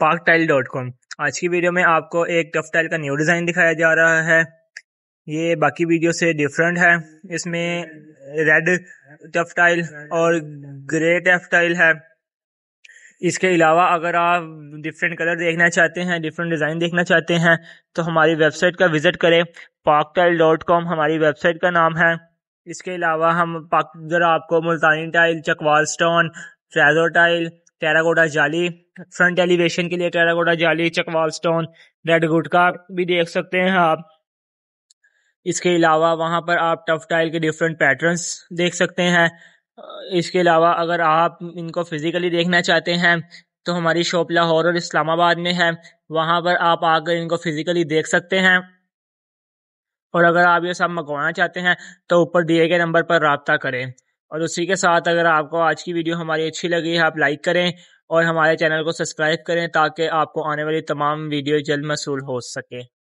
पाक tile dot com आज की वीडियो में आपको एक टफ टाइल का न्यू डिज़ाइन दिखाया जा रहा है ये बाकी वीडियो से डिफरेंट है इसमें रेड टफ टाइल और ग्रे टफ टाइल है इसके अलावा अगर आप डिफरेंट कलर देखना चाहते हैं डिफरेंट डिज़ाइन देखना चाहते हैं तो हमारी वेबसाइट का विज़िट करें पाक टाइल डॉट कॉम हमारी वेबसाइट का नाम है इसके अलावा हम पाक आपको मुल्तानी टाइल चकवाल स्टोन फ्रेजो टाइल टेराकोटा जाली फ्रंट एलिवेशन के लिए टेराकोटा जाली चकवाल स्टोन रेड गुड का भी देख सकते हैं आप इसके अलावा वहाँ पर आप टफ टाइल के डिफरेंट पैटर्न्स देख सकते हैं इसके अलावा अगर आप इनको फिजिकली देखना चाहते हैं तो हमारी शॉप लाहौर और इस्लामाबाद में है वहाँ पर आप आकर इनको फिजिकली देख सकते हैं और अगर आप ये सब मंगवाना चाहते हैं तो ऊपर दिए गए नंबर पर रबता करें और उसी के साथ अगर आपको आज की वीडियो हमारी अच्छी लगी है आप लाइक करें और हमारे चैनल को सब्सक्राइब करें ताकि आपको आने वाली तमाम वीडियो जल्द मसूल हो सके